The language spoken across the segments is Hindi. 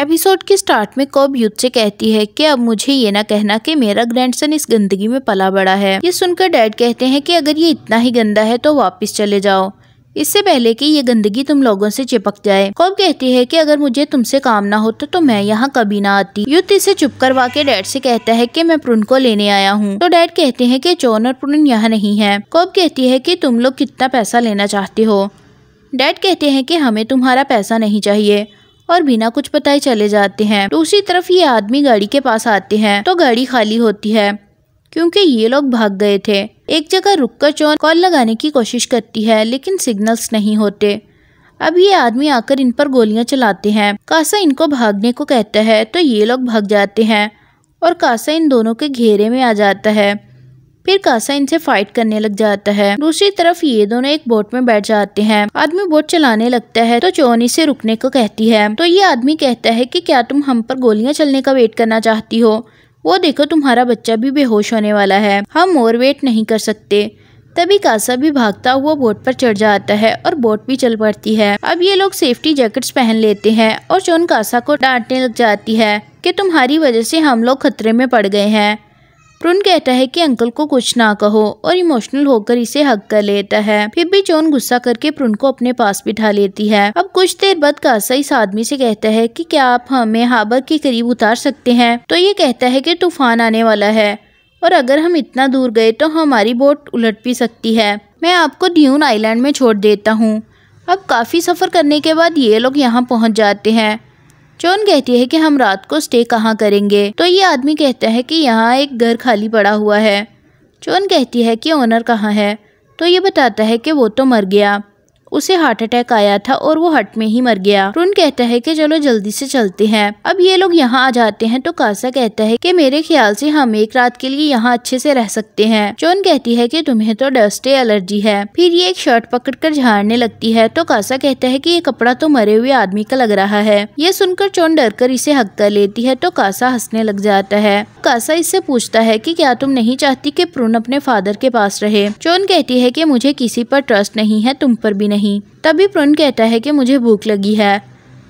एपिसोड के स्टार्ट में कॉब यूथ से कहती है कि अब मुझे ये ना कहना कि मेरा ग्रैंडसन इस गंदगी में पला बड़ा है ये सुनकर डैड कहते हैं कि अगर ये इतना ही गंदा है तो वापस चले जाओ इससे पहले कि ये गंदगी तुम लोगों से चिपक जाए कॉब कहती है कि अगर मुझे तुमसे काम ना होता तो मैं यहाँ कभी ना आती युद्ध इसे चुप करवा के डैड से कहता है कि मैं प्रुन को लेने आया हूँ तो डैड कहते हैं कि जॉन और प्रुन यहाँ नहीं है कॉब कहती है कि तुम लोग कितना पैसा लेना चाहते हो डैड कहते हैं कि हमें तुम्हारा पैसा नहीं चाहिए और बिना कुछ बताए चले जाते हैं दूसरी तरफ ये आदमी गाड़ी के पास आते हैं तो गाड़ी खाली होती है क्योंकि ये लोग भाग गए थे एक जगह रुककर चौन कॉल लगाने की कोशिश करती है लेकिन सिग्नल्स नहीं होते अब ये आदमी आकर इन पर गोलियां चलाते हैं कासा इनको भागने को कहता है तो ये लोग भाग जाते हैं और कासा इन दोनों के घेरे में आ जाता है फिर कासा इनसे फाइट करने लग जाता है दूसरी तरफ ये दोनों एक बोट में बैठ जाते हैं आदमी बोट चलाने लगता है तो चोन इसे रुकने को कहती है तो ये आदमी कहता है कि क्या तुम हम पर गोलियां चलने का वेट करना चाहती हो वो देखो तुम्हारा बच्चा भी बेहोश होने वाला है हम और वेट नहीं कर सकते तभी कासा भी भागता हुआ बोट पर चढ़ जाता है और बोट भी चल पड़ती है अब ये लोग सेफ्टी जैकेट्स पहन लेते हैं और चोन कासा को डांटने लग जाती है कि तुम्हारी वजह से हम लोग खतरे में पड़ गए हैं प्रून कहता है कि अंकल को कुछ ना कहो और इमोशनल होकर इसे हक कर लेता है फिर भी जोन गुस्सा करके प्रून को अपने पास बिठा लेती है अब कुछ देर बाद कासा इस आदमी से कहता है कि क्या आप हमें हाबर के करीब उतार सकते हैं तो ये कहता है कि तूफान आने वाला है और अगर हम इतना दूर गए तो हमारी बोट उलट भी सकती है मैं आपको ड्यून आइलैंड में छोड़ देता हूँ अब काफ़ी सफ़र करने के बाद ये लोग यहाँ पहुँच जाते हैं जॉन कहती है कि हम रात को स्टे कहाँ करेंगे तो ये आदमी कहता है कि यहाँ एक घर खाली पड़ा हुआ है जॉन कहती है कि ओनर कहाँ है तो ये बताता है कि वो तो मर गया उसे हार्ट अटैक आया था और वो हट में ही मर गया ट्रुन कहता है कि चलो जल्दी से चलते हैं अब ये लोग यहाँ आ जाते हैं तो कासा कहता है कि मेरे ख्याल से हम एक रात के लिए यहाँ अच्छे से रह सकते हैं चोन कहती है कि तुम्हें तो डस्ट एलर्जी है फिर ये एक शर्ट पकड़ कर झाड़ने लगती है तो कासा कहता है की ये कपड़ा तो मरे हुए आदमी का लग रहा है ये सुनकर चोन डर कर इसे हक कर लेती है तो कासा हंसने लग जाता है कासा इससे पूछता है की क्या तुम नहीं चाहती की प्रून अपने फादर के पास रहे चोन कहती है की मुझे किसी पर ट्रस्ट नहीं है तुम पर भी नहीं नहीं तभी प्रण कहता है कि मुझे भूख लगी है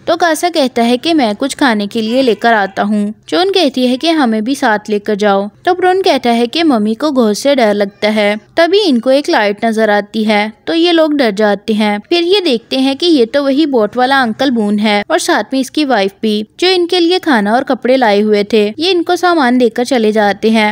तो कासा कहता है कि मैं कुछ खाने के लिए लेकर आता हूँ चोन कहती है कि हमें भी साथ लेकर जाओ तो प्रण कहता है कि मम्मी को घोर से डर लगता है तभी इनको एक लाइट नजर आती है तो ये लोग डर जाते हैं फिर ये देखते हैं कि ये तो वही बोट वाला अंकल बून है और साथ में इसकी वाइफ भी जो इनके लिए खाना और कपड़े लाए हुए थे ये इनको सामान देकर चले जाते हैं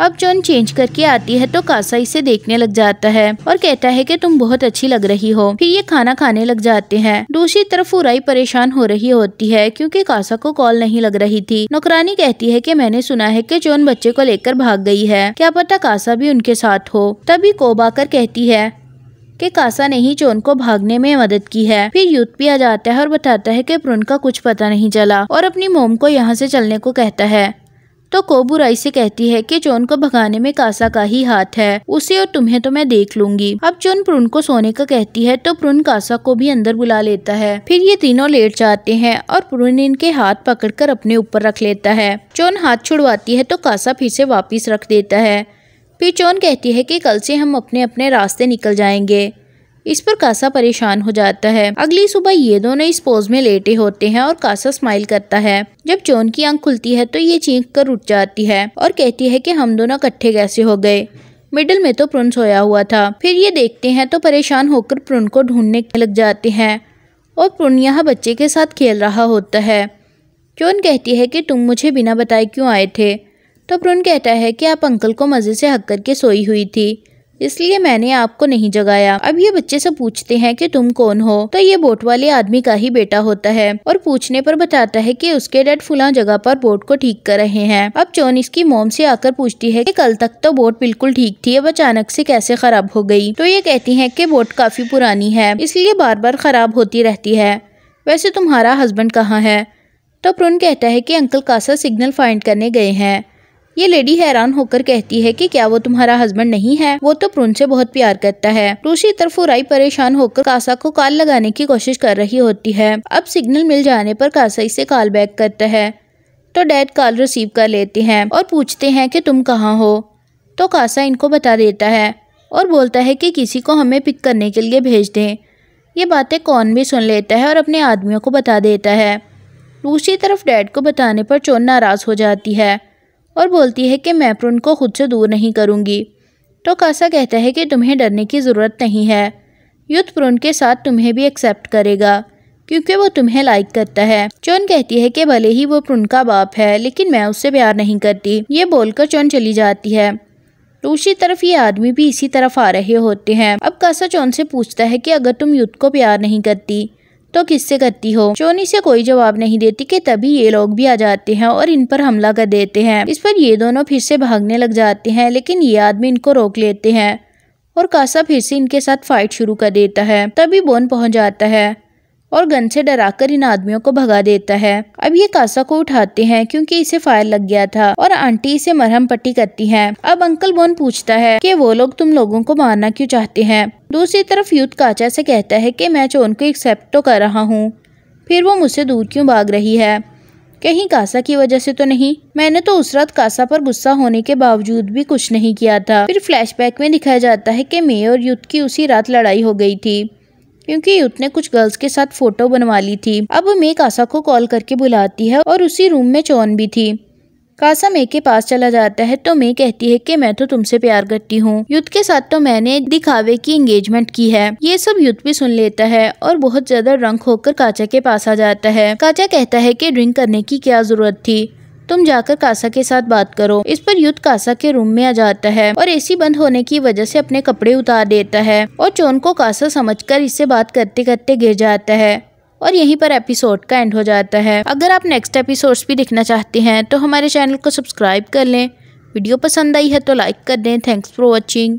अब जॉन चेंज करके आती है तो कासा इसे देखने लग जाता है और कहता है कि तुम बहुत अच्छी लग रही हो फिर ये खाना खाने लग जाते हैं दूसरी तरफ उराई परेशान हो रही होती है क्योंकि कासा को कॉल नहीं लग रही थी नौकरानी कहती है कि मैंने सुना है कि जॉन बच्चे को लेकर भाग गई है क्या पता कासा भी उनके साथ हो तभी आकर कहती है कि कासा ने ही जोन को भागने में मदद की है फिर भी आ जाता है और बताता है कि प्रून का कुछ पता नहीं चला और अपनी मोम को यहाँ से चलने को कहता है तो कोबुराई से कहती है कि जोन को भगाने में कासा का ही हाथ है उसे और तुम्हें तो मैं देख लूंगी अब जोन प्रून को सोने का कहती है तो प्रून कासा को भी अंदर बुला लेता है फिर ये तीनों लेट जाते हैं और प्रून इनके हाथ पकड़कर अपने ऊपर रख लेता है जोन हाथ छुड़वाती है तो कासा फिर से वापिस रख देता है फिर जोन कहती है कि कल से हम अपने अपने रास्ते निकल जाएंगे इस पर कासा परेशान हो जाता है अगली सुबह ये दोनों इस पोज में लेटे होते हैं और कासा स्माइल करता है जब चोन की आंख खुलती है तो ये चीख कर उठ जाती है और कहती है कि हम दोनों इकट्ठे कैसे हो गए मिडल में तो प्रुन सोया हुआ था फिर ये देखते हैं तो परेशान होकर प्रन को ढूंढने लग जाते हैं और प्रून यहाँ बच्चे के साथ खेल रहा होता है चोन कहती है कि तुम मुझे बिना बताए क्यों आए थे तो प्रुन कहता है कि आप अंकल को मज़े से हक करके सोई हुई थी इसलिए मैंने आपको नहीं जगाया अब ये बच्चे से पूछते हैं कि तुम कौन हो तो ये बोट वाले आदमी का ही बेटा होता है और पूछने पर बताता है कि उसके डैड फुला जगह पर बोट को ठीक कर रहे हैं अब चोन इसकी मोम से आकर पूछती है कि कल तक तो बोट बिल्कुल ठीक थी अब अचानक से कैसे खराब हो गई तो ये कहती है की बोट काफी पुरानी है इसलिए बार बार खराब होती रहती है वैसे तुम्हारा हस्बैंड कहाँ है तो प्रून कहता है की अंकल कासा सिग्नल फाइंड करने गए हैं ये लेडी हैरान होकर कहती है कि क्या वो तुम्हारा हस्बैंड नहीं है वो तो प्रून से बहुत प्यार करता है दूसरी तरफ राय परेशान होकर कासा को कॉल लगाने की कोशिश कर रही होती है अब सिग्नल मिल जाने पर कासा इसे कॉल बैक करता है तो डैड कॉल रिसीव कर लेते हैं और पूछते हैं कि तुम कहाँ हो तो कासा इनको बता देता है और बोलता है कि किसी को हमें पिक करने के लिए भेज दें ये बातें कौन भी सुन लेता है और अपने आदमियों को बता देता है दूसरी तरफ डैड को बताने पर चोन नाराज़ हो जाती है और बोलती है कि मैं प्रून को खुद से दूर नहीं करूँगी तो कासा कहता है कि तुम्हें डरने की ज़रूरत नहीं है युद्ध प्रून के साथ तुम्हें भी एक्सेप्ट करेगा क्योंकि वो तुम्हें लाइक करता है चोन कहती है कि भले ही वो प्रून का बाप है लेकिन मैं उससे प्यार नहीं करती ये बोलकर चोन चली जाती है दूसरी तरफ ये आदमी भी इसी तरफ आ रहे होते हैं अब कासा चोन से पूछता है कि अगर तुम युद्ध को प्यार नहीं करती तो किससे करती हो चोनी से कोई जवाब नहीं देती कि तभी ये लोग भी आ जाते हैं और इन पर हमला कर देते हैं इस पर ये दोनों फिर से भागने लग जाते हैं लेकिन ये आदमी इनको रोक लेते हैं और कासा फिर से इनके साथ फाइट शुरू कर देता है तभी बोन पहुंच जाता है और गन से डराकर इन आदमियों को भगा देता है अब ये कासा को उठाते हैं क्योंकि इसे फायर लग गया था और आंटी इसे मरहम पट्टी करती है अब अंकल बोन पूछता है कि वो लोग तुम लोगों को मारना क्यों चाहते हैं दूसरी तरफ यूथ काचा से कहता है कि मैं चोन को एक्सेप्ट तो कर रहा हूँ फिर वो मुझसे दूर क्यों भाग रही है कहीं कासा की वजह से तो नहीं मैंने तो उस रात कासा पर गुस्सा होने के बावजूद भी कुछ नहीं किया था फिर फ्लैशबैक में दिखाया जाता है कि मे और युद्ध की उसी रात लड़ाई हो गई थी क्योंकि यूथ ने कुछ गर्ल्स के साथ फोटो बनवा ली थी अब मे कासा को कॉल करके बुलाती है और उसी रूम में चौन भी थी कासा मे के पास चला जाता है तो मे कहती है कि मैं तो तुमसे प्यार करती हूँ युद्ध के साथ तो मैंने दिखावे की एंगेजमेंट की है ये सब युद्ध भी सुन लेता है और बहुत ज्यादा रंग होकर काचा के पास आ जाता है काचा कहता है कि ड्रिंक करने की क्या जरूरत थी तुम जाकर कासा के साथ बात करो इस पर युद्ध कासा के रूम में आ जाता है और एसी बंद होने की वजह से अपने कपड़े उतार देता है और चोन को कासा समझकर इससे बात करते करते गिर जाता है और यहीं पर एपिसोड का एंड हो जाता है अगर आप नेक्स्ट एपिसोड्स भी देखना चाहते हैं तो हमारे चैनल को सब्सक्राइब कर लें वीडियो पसंद आई है तो लाइक कर दें थैंक्स फॉर वॉचिंग